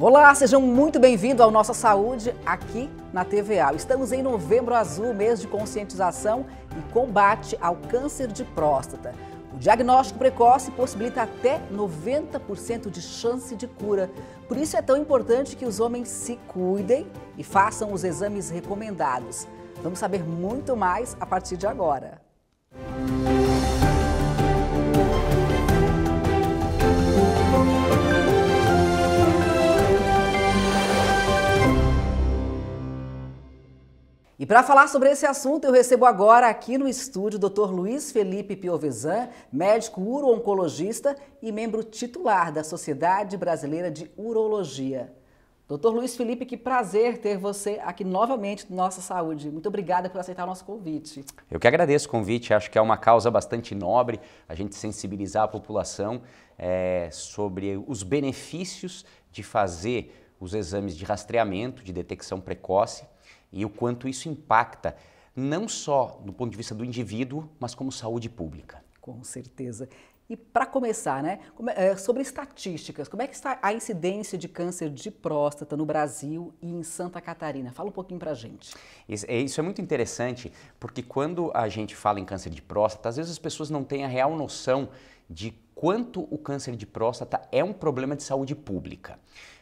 Olá, sejam muito bem-vindos ao Nossa Saúde aqui na TVA. Estamos em Novembro Azul, mês de conscientização e combate ao câncer de próstata. O diagnóstico precoce possibilita até 90% de chance de cura. Por isso é tão importante que os homens se cuidem e façam os exames recomendados. Vamos saber muito mais a partir de agora. Música E para falar sobre esse assunto, eu recebo agora aqui no estúdio o Dr. Luiz Felipe Piovesan, médico uro-oncologista e membro titular da Sociedade Brasileira de Urologia. Doutor Luiz Felipe, que prazer ter você aqui novamente no Nossa Saúde. Muito obrigada por aceitar o nosso convite. Eu que agradeço o convite, acho que é uma causa bastante nobre a gente sensibilizar a população é, sobre os benefícios de fazer os exames de rastreamento, de detecção precoce, e o quanto isso impacta não só do ponto de vista do indivíduo, mas como saúde pública. Com certeza. E para começar, né, é, é, sobre estatísticas, como é que está a incidência de câncer de próstata no Brasil e em Santa Catarina? Fala um pouquinho para a gente. É, isso é muito interessante, porque quando a gente fala em câncer de próstata, às vezes as pessoas não têm a real noção de quanto o câncer de próstata é um problema de saúde pública.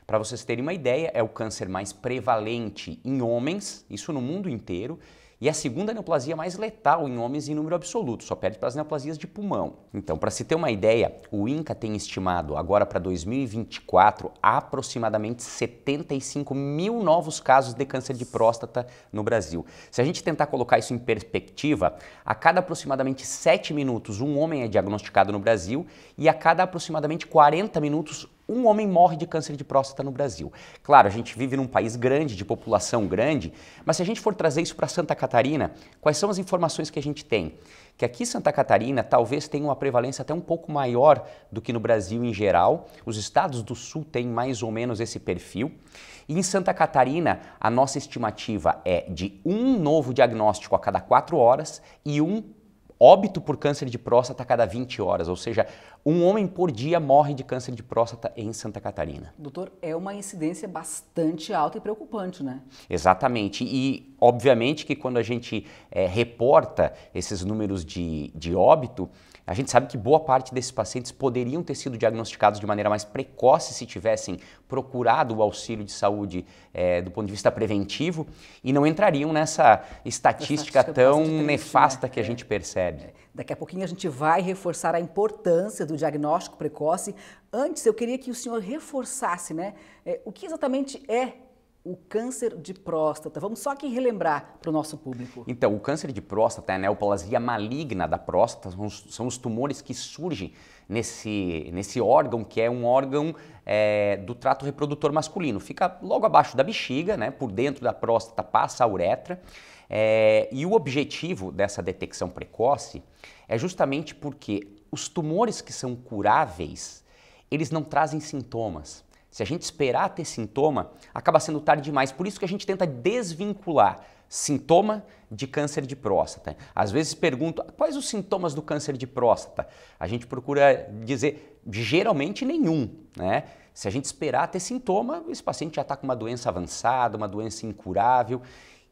Para vocês terem uma ideia, é o câncer mais prevalente em homens, isso no mundo inteiro, e a segunda neoplasia mais letal em homens em número absoluto, só perde para as neoplasias de pulmão. Então, para se ter uma ideia, o INCA tem estimado agora para 2024 aproximadamente 75 mil novos casos de câncer de próstata no Brasil. Se a gente tentar colocar isso em perspectiva, a cada aproximadamente 7 minutos um homem é diagnosticado no Brasil e a cada aproximadamente 40 minutos um homem morre de câncer de próstata no Brasil. Claro, a gente vive num país grande, de população grande, mas se a gente for trazer isso para Santa Catarina, quais são as informações que a gente tem? Que aqui Santa Catarina talvez tenha uma prevalência até um pouco maior do que no Brasil em geral. Os estados do sul têm mais ou menos esse perfil. E em Santa Catarina, a nossa estimativa é de um novo diagnóstico a cada quatro horas e um óbito por câncer de próstata a cada 20 horas, ou seja, um homem por dia morre de câncer de próstata em Santa Catarina. Doutor, é uma incidência bastante alta e preocupante, né? Exatamente. E, obviamente, que quando a gente é, reporta esses números de, de óbito, a gente sabe que boa parte desses pacientes poderiam ter sido diagnosticados de maneira mais precoce se tivessem procurado o auxílio de saúde é, do ponto de vista preventivo e não entrariam nessa estatística, estatística tão nefasta né? que a gente é. percebe. É. Daqui a pouquinho a gente vai reforçar a importância do diagnóstico precoce. Antes, eu queria que o senhor reforçasse né, é, o que exatamente é o câncer de próstata? Vamos só aqui relembrar para o nosso público. Então, o câncer de próstata, a neoplasia maligna da próstata, são os, são os tumores que surgem nesse, nesse órgão, que é um órgão é, do trato reprodutor masculino. Fica logo abaixo da bexiga, né? por dentro da próstata passa a uretra. É, e o objetivo dessa detecção precoce é justamente porque os tumores que são curáveis, eles não trazem sintomas. Se a gente esperar ter sintoma, acaba sendo tarde demais. Por isso que a gente tenta desvincular sintoma de câncer de próstata. Às vezes pergunto quais os sintomas do câncer de próstata. A gente procura dizer geralmente nenhum, né? Se a gente esperar ter sintoma, esse paciente já está com uma doença avançada, uma doença incurável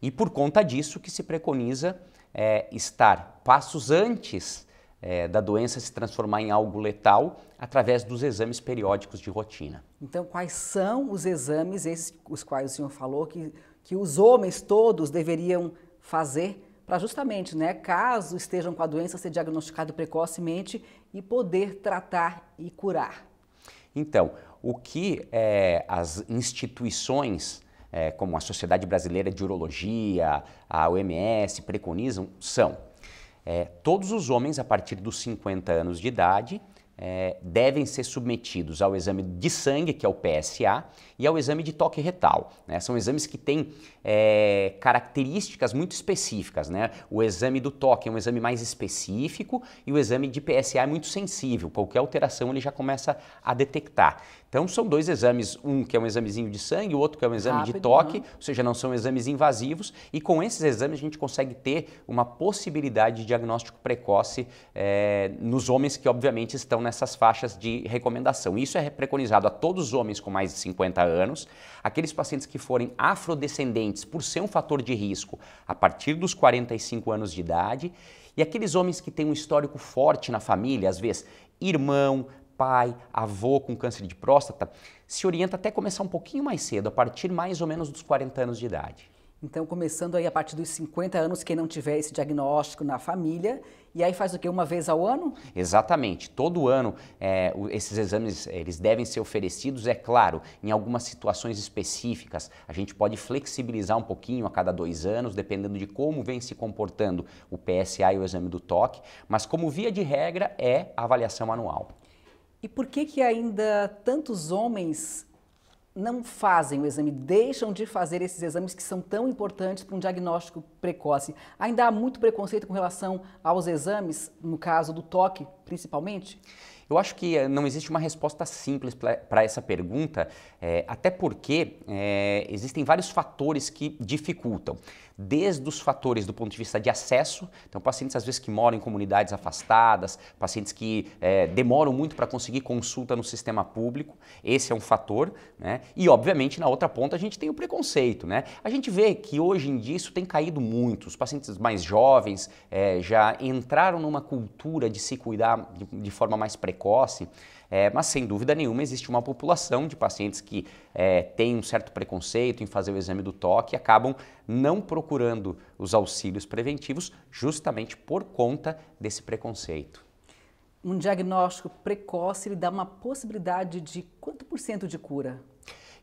e por conta disso que se preconiza é, estar passos antes é, da doença se transformar em algo letal através dos exames periódicos de rotina. Então, quais são os exames, esses, os quais o senhor falou, que, que os homens todos deveriam fazer para justamente, né, caso estejam com a doença, ser diagnosticado precocemente e poder tratar e curar? Então, o que é, as instituições, é, como a Sociedade Brasileira de Urologia, a OMS, preconizam são é, todos os homens a partir dos 50 anos de idade é, devem ser submetidos ao exame de sangue, que é o PSA, e ao é exame de toque retal. Né? São exames que têm é, características muito específicas. Né? O exame do toque é um exame mais específico e o exame de PSA é muito sensível. Qualquer alteração ele já começa a detectar. Então são dois exames, um que é um examezinho de sangue, o outro que é um exame Rápido, de toque, não. ou seja, não são exames invasivos, e com esses exames a gente consegue ter uma possibilidade de diagnóstico precoce é, nos homens que obviamente estão nessas faixas de recomendação. Isso é preconizado a todos os homens com mais de 50 anos. Aqueles pacientes que forem afrodescendentes, por ser um fator de risco, a partir dos 45 anos de idade. E aqueles homens que têm um histórico forte na família, às vezes irmão, pai, avô com câncer de próstata, se orienta até começar um pouquinho mais cedo, a partir mais ou menos dos 40 anos de idade. Então, começando aí a partir dos 50 anos, quem não tiver esse diagnóstico na família, e aí faz o quê? Uma vez ao ano? Exatamente. Todo ano é, esses exames eles devem ser oferecidos, é claro, em algumas situações específicas. A gente pode flexibilizar um pouquinho a cada dois anos, dependendo de como vem se comportando o PSA e o exame do toque, mas como via de regra é a avaliação anual. E por que que ainda tantos homens não fazem o exame, deixam de fazer esses exames que são tão importantes para um diagnóstico precoce. Ainda há muito preconceito com relação aos exames, no caso do toque, principalmente? Eu acho que eh, não existe uma resposta simples para essa pergunta, é, até porque é, existem vários fatores que dificultam desde os fatores do ponto de vista de acesso, então pacientes às vezes que moram em comunidades afastadas, pacientes que é, demoram muito para conseguir consulta no sistema público, esse é um fator, né? E obviamente na outra ponta a gente tem o preconceito, né? A gente vê que hoje em dia isso tem caído muito, os pacientes mais jovens é, já entraram numa cultura de se cuidar de, de forma mais precoce, é, mas sem dúvida nenhuma existe uma população de pacientes que é, tem um certo preconceito em fazer o exame do toque e acabam não procurando os auxílios preventivos justamente por conta desse preconceito. Um diagnóstico precoce lhe dá uma possibilidade de quanto por cento de cura?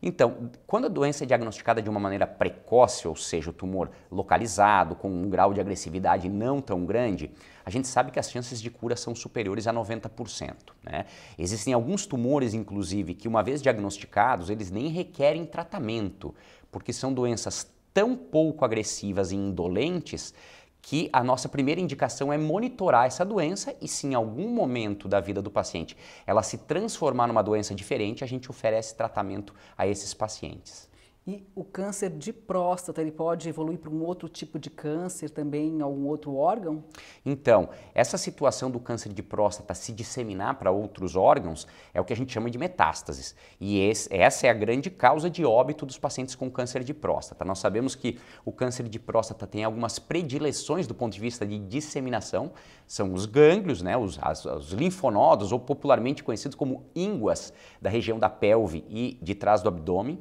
Então, quando a doença é diagnosticada de uma maneira precoce, ou seja, o tumor localizado, com um grau de agressividade não tão grande, a gente sabe que as chances de cura são superiores a 90%. Né? Existem alguns tumores, inclusive, que uma vez diagnosticados, eles nem requerem tratamento, porque são doenças tão pouco agressivas e indolentes que a nossa primeira indicação é monitorar essa doença e se em algum momento da vida do paciente ela se transformar numa doença diferente, a gente oferece tratamento a esses pacientes. E o câncer de próstata, ele pode evoluir para um outro tipo de câncer também em algum outro órgão? Então, essa situação do câncer de próstata se disseminar para outros órgãos é o que a gente chama de metástases. E esse, essa é a grande causa de óbito dos pacientes com câncer de próstata. Nós sabemos que o câncer de próstata tem algumas predileções do ponto de vista de disseminação, são os gânglios, né, os, as, os linfonodos, ou popularmente conhecidos como ínguas da região da pelve e de trás do abdômen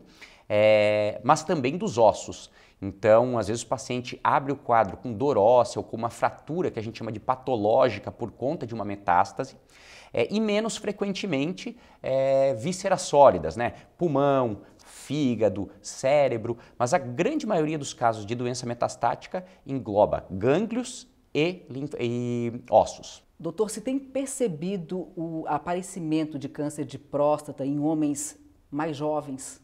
é, mas também dos ossos. Então, às vezes o paciente abre o quadro com dor óssea ou com uma fratura que a gente chama de patológica por conta de uma metástase. É, e menos frequentemente é, vísceras sólidas, né? Pulmão, fígado, cérebro, mas a grande maioria dos casos de doença metastática engloba gânglios e, e ossos. Doutor, se tem percebido o aparecimento de câncer de próstata em homens mais jovens?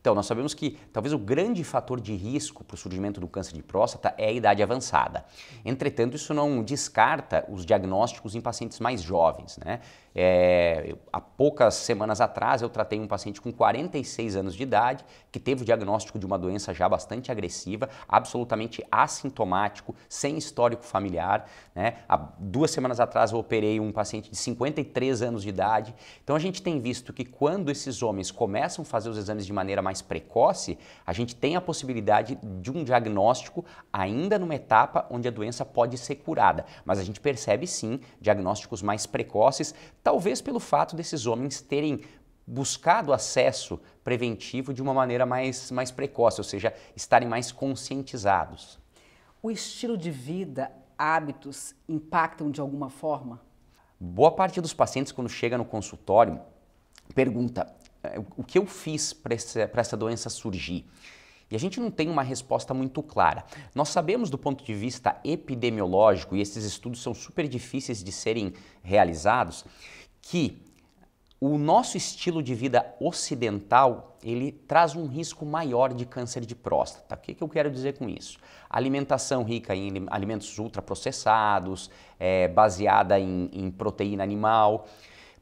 Então, nós sabemos que talvez o grande fator de risco para o surgimento do câncer de próstata é a idade avançada. Entretanto, isso não descarta os diagnósticos em pacientes mais jovens, né? É, há poucas semanas atrás eu tratei um paciente com 46 anos de idade que teve o diagnóstico de uma doença já bastante agressiva, absolutamente assintomático, sem histórico familiar. Né? Há duas semanas atrás eu operei um paciente de 53 anos de idade. Então a gente tem visto que quando esses homens começam a fazer os exames de maneira mais precoce, a gente tem a possibilidade de um diagnóstico ainda numa etapa onde a doença pode ser curada. Mas a gente percebe sim diagnósticos mais precoces talvez pelo fato desses homens terem buscado acesso preventivo de uma maneira mais, mais precoce, ou seja, estarem mais conscientizados. O estilo de vida, hábitos impactam de alguma forma? Boa parte dos pacientes, quando chega no consultório, pergunta: é, o que eu fiz para essa, essa doença surgir? E a gente não tem uma resposta muito clara. Nós sabemos do ponto de vista epidemiológico, e esses estudos são super difíceis de serem realizados, que o nosso estilo de vida ocidental ele traz um risco maior de câncer de próstata. O que, que eu quero dizer com isso? Alimentação rica em alimentos ultraprocessados, é, baseada em, em proteína animal,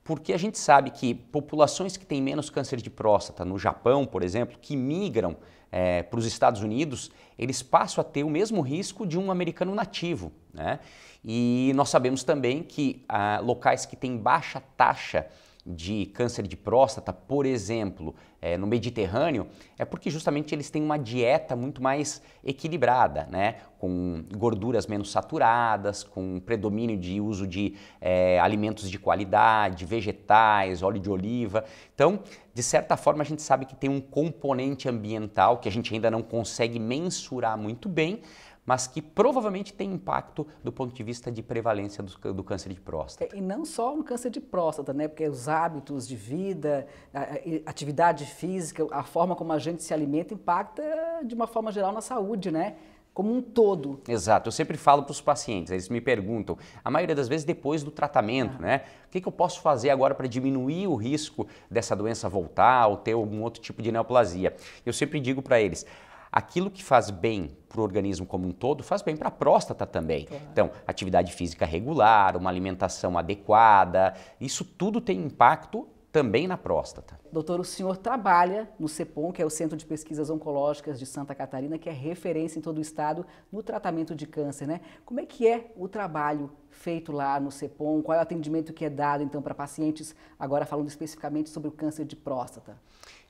porque a gente sabe que populações que têm menos câncer de próstata, no Japão, por exemplo, que migram é, para os Estados Unidos, eles passam a ter o mesmo risco de um americano nativo. Né? E nós sabemos também que ah, locais que têm baixa taxa de câncer de próstata, por exemplo, é, no Mediterrâneo, é porque justamente eles têm uma dieta muito mais equilibrada, né? com gorduras menos saturadas, com predomínio de uso de é, alimentos de qualidade, vegetais, óleo de oliva. Então, de certa forma, a gente sabe que tem um componente ambiental que a gente ainda não consegue mensurar muito bem, mas que provavelmente tem impacto do ponto de vista de prevalência do, do câncer de próstata. É, e não só no câncer de próstata, né? Porque os hábitos de vida, a atividade física, a forma como a gente se alimenta impacta de uma forma geral na saúde, né? como um todo. Exato. Eu sempre falo para os pacientes, eles me perguntam, a maioria das vezes depois do tratamento, ah. né? O que, que, eu posso fazer agora para diminuir o risco dessa doença voltar ou ter algum outro tipo de neoplasia? Eu sempre digo para eles, aquilo que faz bem para o organismo como um todo faz bem para a próstata também. Claro. Então, atividade física regular, uma alimentação adequada, isso tudo tem impacto também na próstata. Doutor, o senhor trabalha no CEPOM, que é o Centro de Pesquisas Oncológicas de Santa Catarina, que é referência em todo o estado no tratamento de câncer, né? Como é que é o trabalho feito lá no CEPOM? Qual é o atendimento que é dado então para pacientes, agora falando especificamente sobre o câncer de próstata?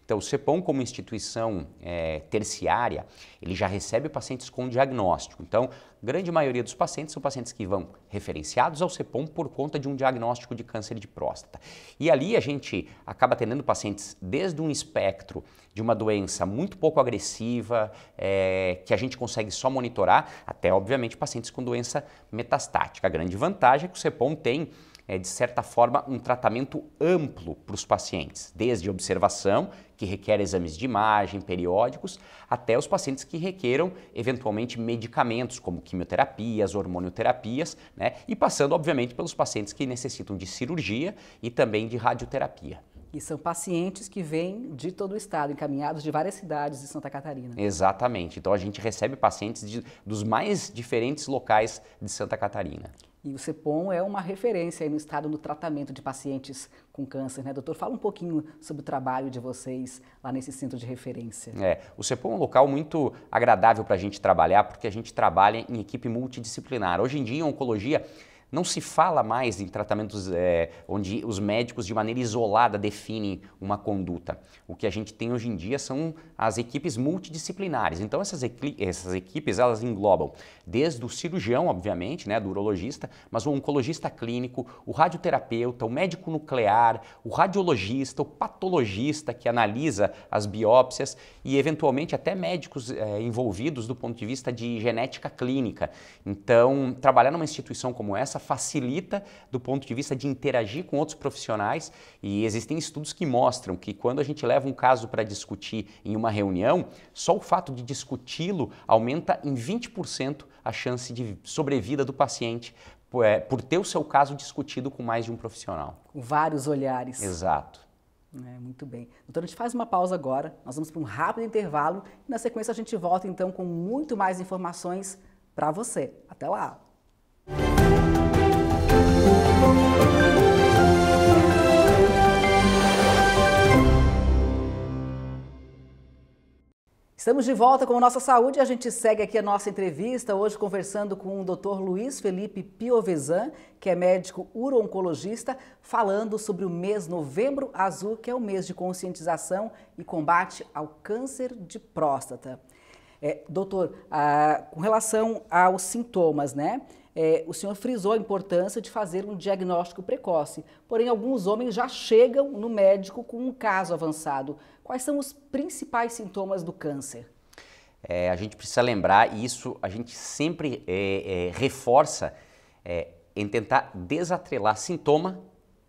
Então, o CEPOM como instituição é, terciária, ele já recebe pacientes com diagnóstico. Então, grande maioria dos pacientes são pacientes que vão referenciados ao CEPOM por conta de um diagnóstico de câncer de próstata. E ali a gente acaba atendendo pacientes desde um espectro de uma doença muito pouco agressiva, é, que a gente consegue só monitorar, até, obviamente, pacientes com doença metastática. A grande vantagem é que o CEPOM tem é, de certa forma, um tratamento amplo para os pacientes, desde observação, que requer exames de imagem periódicos, até os pacientes que requeram, eventualmente, medicamentos, como quimioterapias, hormonioterapias, né? e passando, obviamente, pelos pacientes que necessitam de cirurgia e também de radioterapia. E são pacientes que vêm de todo o estado, encaminhados de várias cidades de Santa Catarina. Exatamente. Então a gente recebe pacientes de, dos mais diferentes locais de Santa Catarina. E o CEPOM é uma referência no estado no tratamento de pacientes com câncer, né, doutor? Fala um pouquinho sobre o trabalho de vocês lá nesse centro de referência. É, o CEPOM é um local muito agradável para a gente trabalhar, porque a gente trabalha em equipe multidisciplinar. Hoje em dia, a oncologia não se fala mais em tratamentos é, onde os médicos, de maneira isolada, definem uma conduta. O que a gente tem hoje em dia são as equipes multidisciplinares. Então, essas, essas equipes elas englobam desde o cirurgião, obviamente, né, do urologista, mas o oncologista clínico, o radioterapeuta, o médico nuclear, o radiologista, o patologista que analisa as biópsias e, eventualmente, até médicos é, envolvidos do ponto de vista de genética clínica. Então, trabalhar numa instituição como essa facilita do ponto de vista de interagir com outros profissionais e existem estudos que mostram que quando a gente leva um caso para discutir em uma reunião, só o fato de discuti-lo aumenta em 20% a chance de sobrevida do paciente é, por ter o seu caso discutido com mais de um profissional. Com vários olhares. Exato. É, muito bem. Doutor, a gente faz uma pausa agora, nós vamos para um rápido intervalo e na sequência a gente volta então com muito mais informações para você. Até lá! Estamos de volta com a nossa saúde. A gente segue aqui a nossa entrevista hoje conversando com o Dr. Luiz Felipe Piovesan, que é médico urologista, falando sobre o mês Novembro Azul, que é o mês de conscientização e combate ao câncer de próstata. É, doutor, ah, com relação aos sintomas, né? É, o senhor frisou a importância de fazer um diagnóstico precoce, porém alguns homens já chegam no médico com um caso avançado. Quais são os principais sintomas do câncer? É, a gente precisa lembrar, e isso a gente sempre é, é reforça, é, em tentar desatrelar sintoma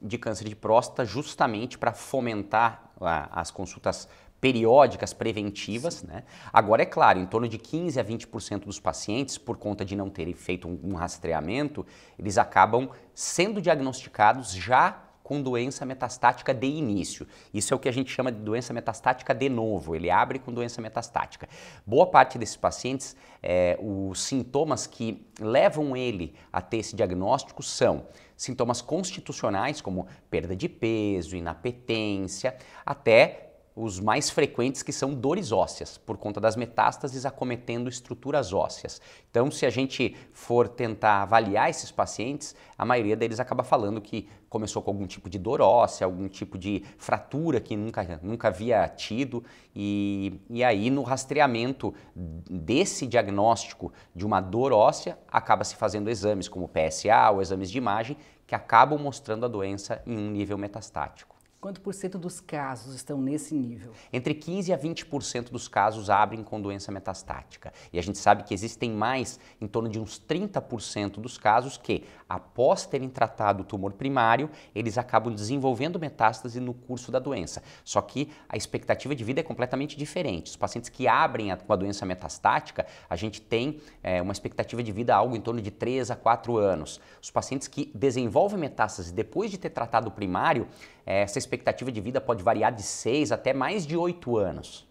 de câncer de próstata justamente para fomentar a, as consultas periódicas preventivas, né? Agora, é claro, em torno de 15 a 20% dos pacientes, por conta de não terem feito um, um rastreamento, eles acabam sendo diagnosticados já com doença metastática de início. Isso é o que a gente chama de doença metastática de novo, ele abre com doença metastática. Boa parte desses pacientes, é, os sintomas que levam ele a ter esse diagnóstico são sintomas constitucionais, como perda de peso, inapetência, até os mais frequentes que são dores ósseas, por conta das metástases acometendo estruturas ósseas. Então, se a gente for tentar avaliar esses pacientes, a maioria deles acaba falando que começou com algum tipo de dor óssea, algum tipo de fratura que nunca, nunca havia tido. E, e aí, no rastreamento desse diagnóstico de uma dor óssea, acaba se fazendo exames como PSA ou exames de imagem que acabam mostrando a doença em um nível metastático. Quanto por cento dos casos estão nesse nível? Entre 15 a 20% dos casos abrem com doença metastática. E a gente sabe que existem mais, em torno de uns 30% dos casos que, após terem tratado o tumor primário, eles acabam desenvolvendo metástase no curso da doença. Só que a expectativa de vida é completamente diferente. Os pacientes que abrem a, com a doença metastática, a gente tem é, uma expectativa de vida algo em torno de 3 a 4 anos. Os pacientes que desenvolvem metástase depois de ter tratado o primário, é, essa expectativa de vida pode variar de 6 até mais de 8 anos.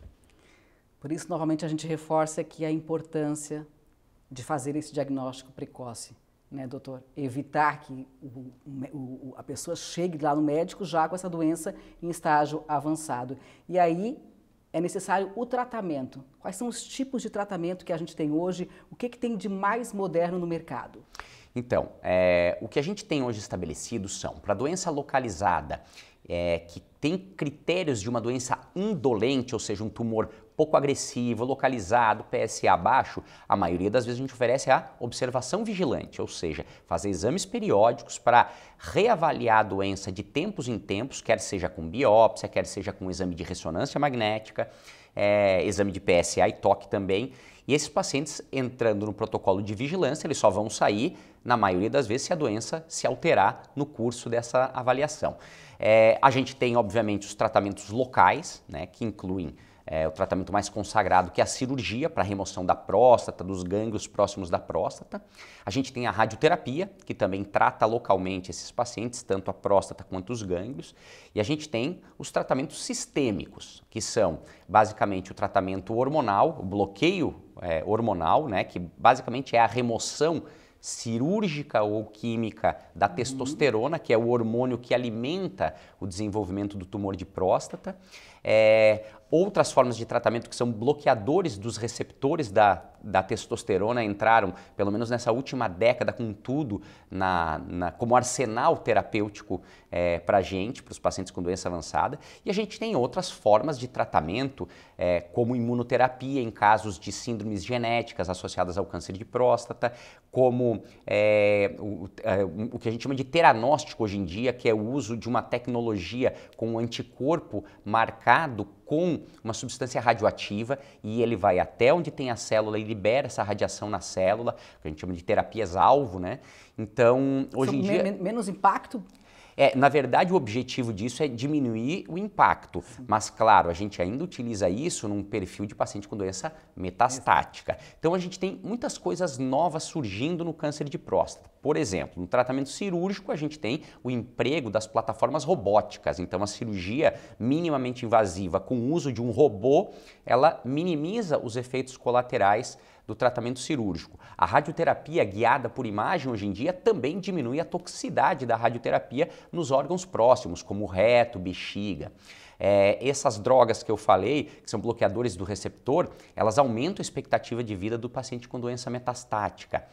Por isso, novamente, a gente reforça aqui a importância de fazer esse diagnóstico precoce, né, doutor? Evitar que o, o, a pessoa chegue lá no médico já com essa doença em estágio avançado. E aí é necessário o tratamento. Quais são os tipos de tratamento que a gente tem hoje? O que, que tem de mais moderno no mercado? Então, é, o que a gente tem hoje estabelecido são, para doença localizada, é, que tem critérios de uma doença indolente, ou seja, um tumor pouco agressivo, localizado, PSA baixo, a maioria das vezes a gente oferece a observação vigilante, ou seja, fazer exames periódicos para reavaliar a doença de tempos em tempos, quer seja com biópsia, quer seja com exame de ressonância magnética, é, exame de PSA e toque também. E esses pacientes entrando no protocolo de vigilância, eles só vão sair na maioria das vezes, se a doença se alterar no curso dessa avaliação. É, a gente tem, obviamente, os tratamentos locais, né, que incluem é, o tratamento mais consagrado, que é a cirurgia para remoção da próstata, dos gânglios próximos da próstata. A gente tem a radioterapia, que também trata localmente esses pacientes, tanto a próstata quanto os gânglios. E a gente tem os tratamentos sistêmicos, que são basicamente o tratamento hormonal, o bloqueio é, hormonal, né, que basicamente é a remoção cirúrgica ou química da uhum. testosterona, que é o hormônio que alimenta o desenvolvimento do tumor de próstata. É, outras formas de tratamento que são bloqueadores dos receptores da da testosterona entraram, pelo menos nessa última década, com tudo na, na como arsenal terapêutico é, para a gente, para os pacientes com doença avançada. E a gente tem outras formas de tratamento, é, como imunoterapia em casos de síndromes genéticas associadas ao câncer de próstata, como é, o, o, é, que a gente chama de teranóstico hoje em dia, que é o uso de uma tecnologia com um anticorpo marcado com uma substância radioativa e ele vai até onde tem a célula e libera essa radiação na célula, que a gente chama de terapias alvo, né? Então, hoje Sob em dia menos impacto é, na verdade, o objetivo disso é diminuir o impacto. Sim. Mas, claro, a gente ainda utiliza isso num perfil de paciente com doença metastática. Então, a gente tem muitas coisas novas surgindo no câncer de próstata. Por exemplo, no tratamento cirúrgico, a gente tem o emprego das plataformas robóticas. Então, a cirurgia minimamente invasiva com o uso de um robô, ela minimiza os efeitos colaterais do tratamento cirúrgico. A radioterapia guiada por imagem hoje em dia também diminui a toxicidade da radioterapia nos órgãos próximos, como reto, bexiga. É, essas drogas que eu falei, que são bloqueadores do receptor, elas aumentam a expectativa de vida do paciente com doença metastática.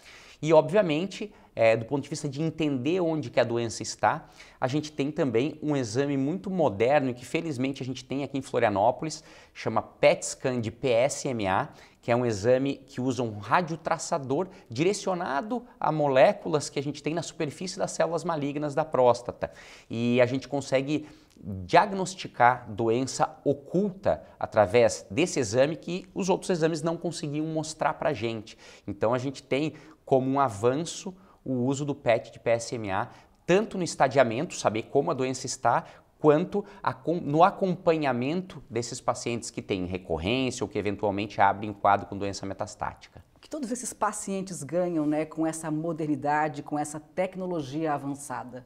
E, obviamente, é, do ponto de vista de entender onde que a doença está, a gente tem também um exame muito moderno e que, felizmente, a gente tem aqui em Florianópolis, chama PET scan de PSMA que é um exame que usa um radiotraçador direcionado a moléculas que a gente tem na superfície das células malignas da próstata. E a gente consegue diagnosticar doença oculta através desse exame que os outros exames não conseguiam mostrar para a gente. Então a gente tem como um avanço o uso do PET de PSMA tanto no estadiamento, saber como a doença está, quanto a, no acompanhamento desses pacientes que têm recorrência ou que eventualmente abrem quadro com doença metastática. O que todos esses pacientes ganham né, com essa modernidade, com essa tecnologia avançada?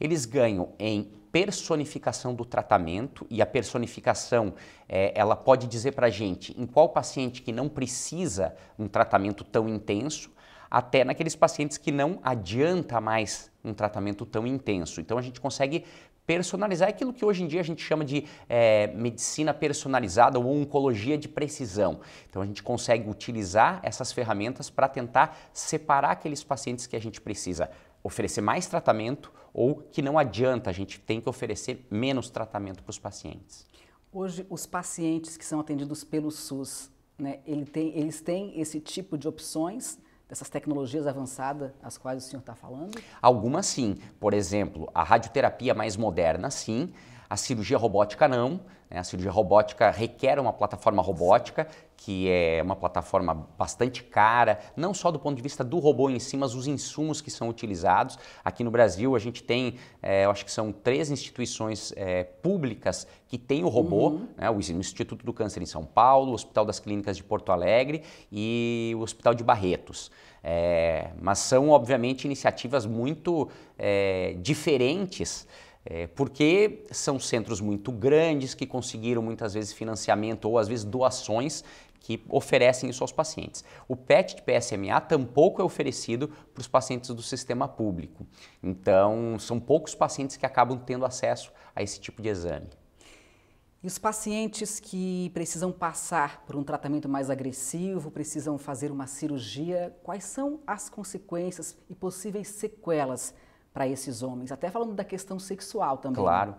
Eles ganham em personificação do tratamento e a personificação é, ela pode dizer para a gente em qual paciente que não precisa um tratamento tão intenso, até naqueles pacientes que não adianta mais um tratamento tão intenso. Então a gente consegue personalizar é aquilo que hoje em dia a gente chama de é, medicina personalizada ou oncologia de precisão. Então a gente consegue utilizar essas ferramentas para tentar separar aqueles pacientes que a gente precisa oferecer mais tratamento ou que não adianta, a gente tem que oferecer menos tratamento para os pacientes. Hoje, os pacientes que são atendidos pelo SUS, né, ele tem, eles têm esse tipo de opções dessas tecnologias avançadas às quais o senhor está falando? Algumas sim. Por exemplo, a radioterapia mais moderna, sim. A cirurgia robótica não. Né? A cirurgia robótica requer uma plataforma robótica, que é uma plataforma bastante cara, não só do ponto de vista do robô em si, mas os insumos que são utilizados. Aqui no Brasil, a gente tem, é, eu acho que são três instituições é, públicas que têm o robô: uhum. né? o Instituto do Câncer em São Paulo, o Hospital das Clínicas de Porto Alegre e o Hospital de Barretos. É, mas são, obviamente, iniciativas muito é, diferentes. É, porque são centros muito grandes que conseguiram muitas vezes financiamento ou às vezes doações que oferecem isso aos pacientes. O PET de PSMA tampouco é oferecido para os pacientes do sistema público. Então, são poucos pacientes que acabam tendo acesso a esse tipo de exame. E os pacientes que precisam passar por um tratamento mais agressivo, precisam fazer uma cirurgia, quais são as consequências e possíveis sequelas para esses homens, até falando da questão sexual também. Né? Claro.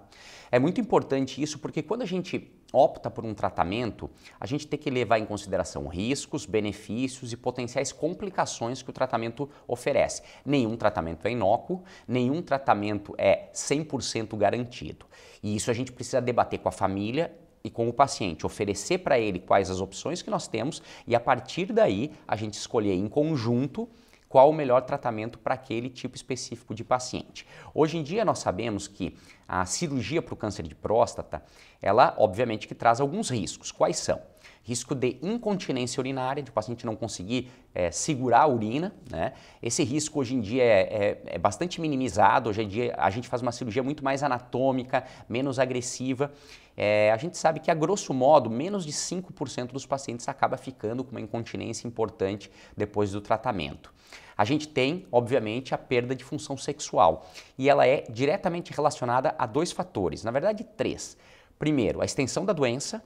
É muito importante isso porque quando a gente opta por um tratamento, a gente tem que levar em consideração riscos, benefícios e potenciais complicações que o tratamento oferece. Nenhum tratamento é inócuo, nenhum tratamento é 100% garantido. E isso a gente precisa debater com a família e com o paciente, oferecer para ele quais as opções que nós temos e a partir daí a gente escolher em conjunto qual o melhor tratamento para aquele tipo específico de paciente. Hoje em dia nós sabemos que a cirurgia para o câncer de próstata, ela obviamente que traz alguns riscos. Quais são? risco de incontinência urinária, de o paciente não conseguir é, segurar a urina. Né? Esse risco hoje em dia é, é, é, bastante minimizado, hoje em dia a gente faz uma cirurgia muito mais anatômica, menos agressiva. É, a gente sabe que, a grosso modo, menos de 5% dos pacientes acaba ficando com uma incontinência importante depois do tratamento. A gente tem, obviamente, a perda de função sexual e ela é diretamente relacionada a dois fatores, na verdade, três. Primeiro, a extensão da doença,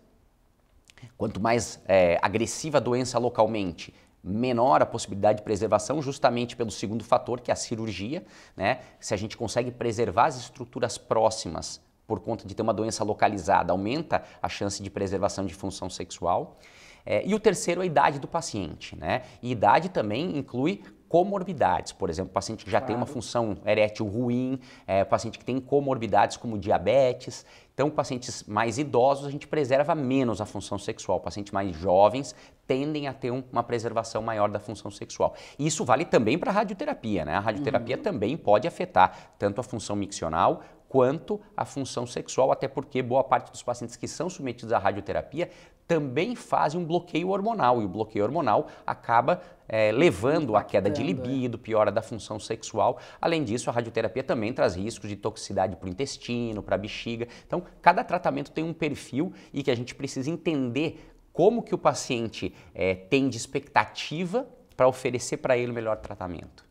Quanto mais é, agressiva a doença localmente, menor a possibilidade de preservação, justamente pelo segundo fator, que é a cirurgia. Né? Se a gente consegue preservar as estruturas próximas por conta de ter uma doença localizada, aumenta a chance de preservação de função sexual. É, e o terceiro, é a idade do paciente. Né? E idade também inclui comorbidades, por exemplo, paciente que já claro. tem uma função erétil ruim, é, paciente que tem comorbidades como diabetes. Então, pacientes mais idosos, a gente preserva menos a função sexual. Pacientes mais jovens tendem a ter uma preservação maior da função sexual. E isso vale também para a radioterapia, né? A radioterapia uhum. também pode afetar tanto a função miccional quanto a função sexual, até porque boa parte dos pacientes que são submetidos à radioterapia também fazem um bloqueio hormonal. E o bloqueio hormonal acaba é, levando à queda de é. libido, piora da função sexual. Além disso, a radioterapia também traz riscos de toxicidade para o intestino, para a bexiga. Então, cada tratamento tem um perfil e que a gente precisa entender como que o paciente é, tem de expectativa para oferecer para ele o melhor tratamento.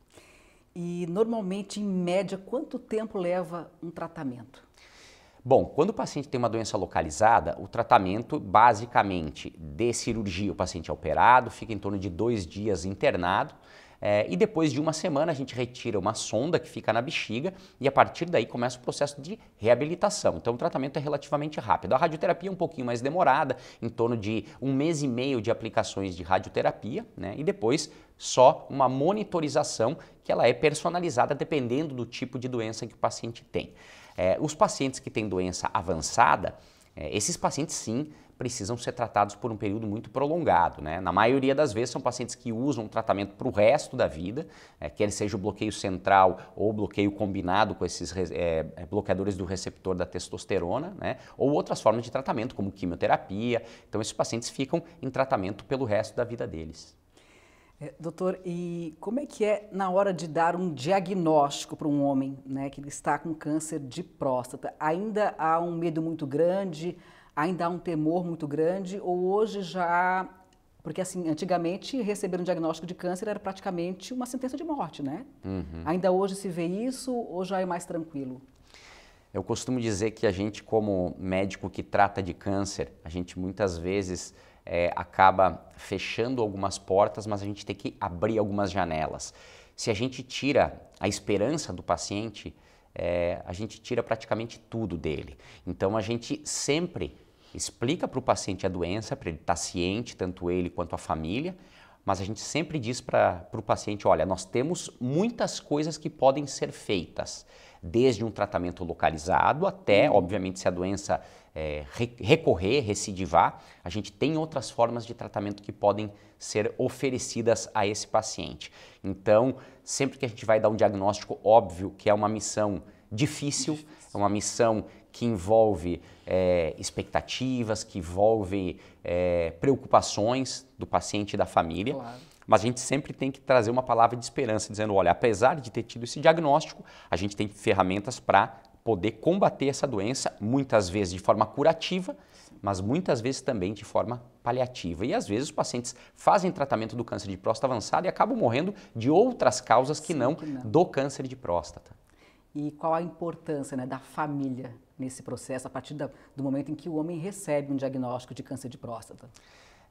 E normalmente, em média, quanto tempo leva um tratamento? Bom, quando o paciente tem uma doença localizada, o tratamento basicamente de cirurgia, o paciente é operado, fica em torno de dois dias internado. É, e depois de uma semana a gente retira uma sonda que fica na bexiga e a partir daí começa o processo de reabilitação. Então o tratamento é relativamente rápido. A radioterapia é um pouquinho mais demorada, em torno de um mês e meio de aplicações de radioterapia, né? E depois só uma monitorização que ela é personalizada dependendo do tipo de doença que o paciente tem. É, os pacientes que têm doença avançada, é, esses pacientes sim precisam ser tratados por um período muito prolongado. Né? Na maioria das vezes são pacientes que usam tratamento para o resto da vida, é, quer seja o bloqueio central ou o bloqueio combinado com esses é, é, bloqueadores do receptor da testosterona, né? ou outras formas de tratamento, como quimioterapia. Então esses pacientes ficam em tratamento pelo resto da vida deles. É, doutor, e como é que é na hora de dar um diagnóstico para um homem né, que ele está com câncer de próstata? Ainda há um medo muito grande, ainda há um temor muito grande, ou hoje já. Porque assim, antigamente receber um diagnóstico de câncer era praticamente uma sentença de morte, né? Uhum. Ainda hoje se vê isso ou já é mais tranquilo? Eu costumo dizer que a gente, como médico que trata de câncer, a gente muitas vezes é, acaba fechando algumas portas, mas a gente tem que abrir algumas janelas. Se a gente tira a esperança do paciente, é, a gente tira praticamente tudo dele. Então a gente sempre explica para o paciente a doença, para ele estar tá ciente, tanto ele quanto a família, mas a gente sempre diz para o paciente: olha, nós temos muitas coisas que podem ser feitas desde um tratamento localizado até, uhum. obviamente, se a doença é, recorrer, recidivar, a gente tem outras formas de tratamento que podem ser oferecidas a esse paciente. Então, sempre que a gente vai dar um diagnóstico, óbvio que é uma missão difícil, é uma missão que envolve é, expectativas, que envolve é, preocupações do paciente e da família. Claro. Mas a gente sempre tem que trazer uma palavra de esperança, dizendo: olha, apesar de ter tido esse diagnóstico, a gente tem ferramentas para poder combater essa doença, muitas vezes de forma curativa, mas muitas vezes também de forma paliativa. E às vezes os pacientes fazem tratamento do câncer de próstata avançado e acabam morrendo de outras causas que, Sim, não, que não, do câncer de próstata. E qual a importância né, da família nesse processo, a partir da, do momento em que o homem recebe um diagnóstico de câncer de próstata?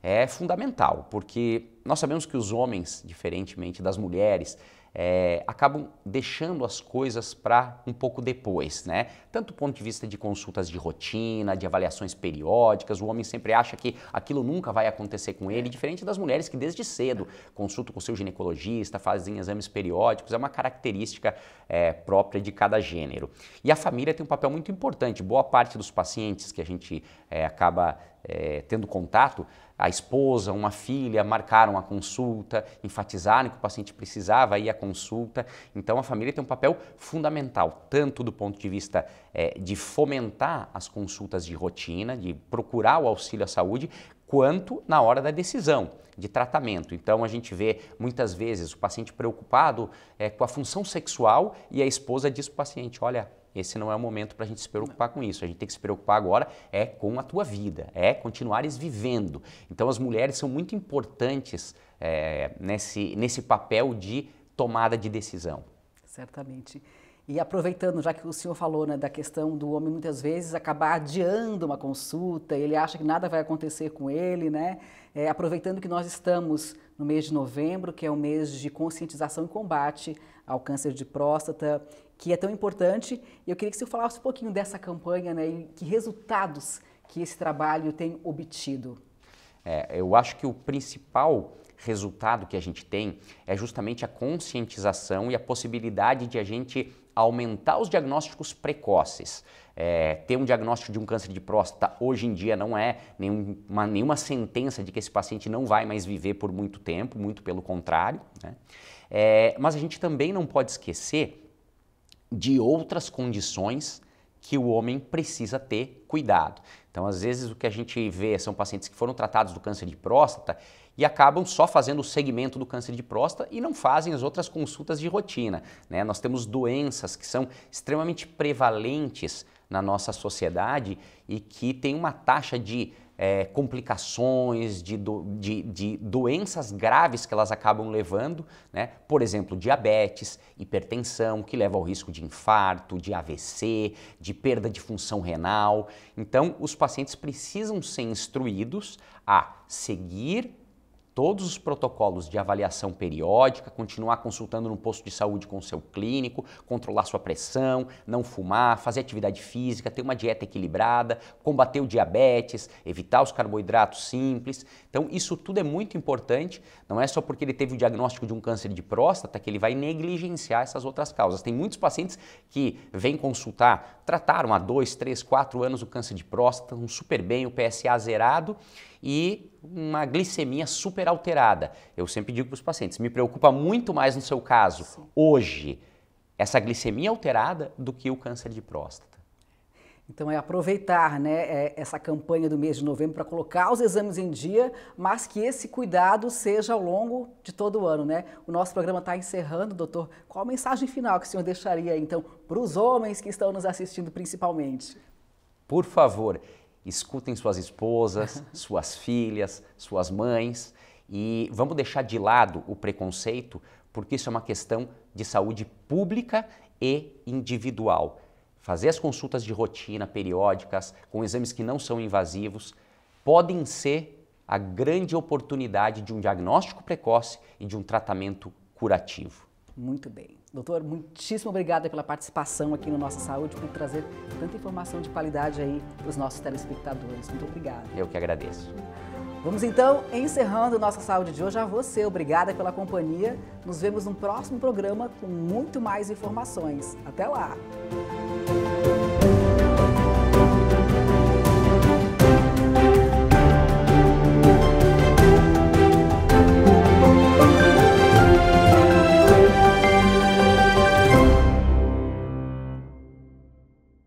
é fundamental, porque nós sabemos que os homens, diferentemente das mulheres, é, acabam deixando as coisas para um pouco depois, né? Tanto do ponto de vista de consultas de rotina, de avaliações periódicas, o homem sempre acha que aquilo nunca vai acontecer com ele, diferente das mulheres que desde cedo consultam com seu ginecologista, fazem exames periódicos, é uma característica é, própria de cada gênero. E a família tem um papel muito importante. Boa parte dos pacientes que a gente é, acaba é, tendo contato a esposa, uma filha, marcaram a consulta, enfatizaram que o paciente precisava ir à consulta. Então, a família tem um papel fundamental, tanto do ponto de vista é, de fomentar as consultas de rotina, de procurar o auxílio à saúde, quanto na hora da decisão de tratamento. Então a gente vê muitas vezes o paciente preocupado é, com a função sexual e a esposa diz para o paciente: olha, esse não é o momento para a gente se preocupar com isso. A gente tem que se preocupar agora é com a tua vida, é continuares vivendo. Então as mulheres são muito importantes é, nesse, nesse papel de tomada de decisão. Certamente. E aproveitando, já que o senhor falou né, da questão do homem muitas vezes acabar adiando uma consulta, ele acha que nada vai acontecer com ele, né? É, aproveitando que nós estamos no mês de novembro, que é o mês de conscientização e combate ao câncer de próstata, que é tão importante. E eu queria que você falasse um pouquinho dessa campanha né, e que resultados que esse trabalho tem obtido. É, eu acho que o principal resultado que a gente tem é justamente a conscientização e a possibilidade de a gente aumentar os diagnósticos precoces. É, ter um diagnóstico de um câncer de próstata hoje em dia não é nenhuma, nenhuma sentença de que esse paciente não vai mais viver por muito tempo, muito pelo contrário. Né? É, mas a gente também não pode esquecer de outras condições que o homem precisa ter cuidado. Então, às vezes, o que a gente vê são pacientes que foram tratados do câncer de próstata e acabam só fazendo o segmento do câncer de próstata e não fazem as outras consultas de rotina. Né? Nós temos doenças que são extremamente prevalentes na nossa sociedade e que têm uma taxa de é, complicações, de, do, de, de, doenças graves que elas acabam levando, né? por exemplo, diabetes, hipertensão, que leva ao risco de infarto, de AVC, de perda de função renal. Então, os pacientes precisam ser instruídos a seguir todos os protocolos de avaliação periódica, continuar consultando no posto de saúde com o seu clínico, controlar sua pressão, não fumar, fazer atividade física, ter uma dieta equilibrada, combater o diabetes, evitar os carboidratos simples. Então, isso tudo é muito importante, não é só porque ele teve o diagnóstico de um câncer de próstata que ele vai negligenciar essas outras causas. Tem muitos pacientes que vêm consultar, trataram há dois, três, quatro anos o câncer de próstata, estão super bem, o PSA zerado e uma glicemia super alterada. Eu sempre digo para os pacientes, me preocupa muito mais no seu caso, Sim. hoje, essa glicemia alterada do que o câncer de próstata. Então é aproveitar né, é, essa campanha do mês de novembro para colocar os exames em dia, mas que esse cuidado seja ao longo de todo o ano. Né? O nosso programa está encerrando, doutor. Qual a mensagem final que o senhor deixaria então para os homens que estão nos assistindo principalmente? Por favor, escutem suas esposas, suas filhas, suas mães e vamos deixar de lado o preconceito, porque isso é uma questão de saúde pública e individual. Fazer as consultas de rotina periódicas com exames que não são invasivos podem ser a grande oportunidade de um diagnóstico precoce e de um tratamento curativo. Muito bem. Doutor, muitíssimo obrigada pela participação aqui no Nossa Saúde, por trazer tanta informação de qualidade aí para os nossos telespectadores. Muito obrigada. Eu que agradeço. Vamos então encerrando Nossa Saúde de hoje. A você, obrigada pela companhia. Nos vemos no próximo programa com muito mais informações. Até lá!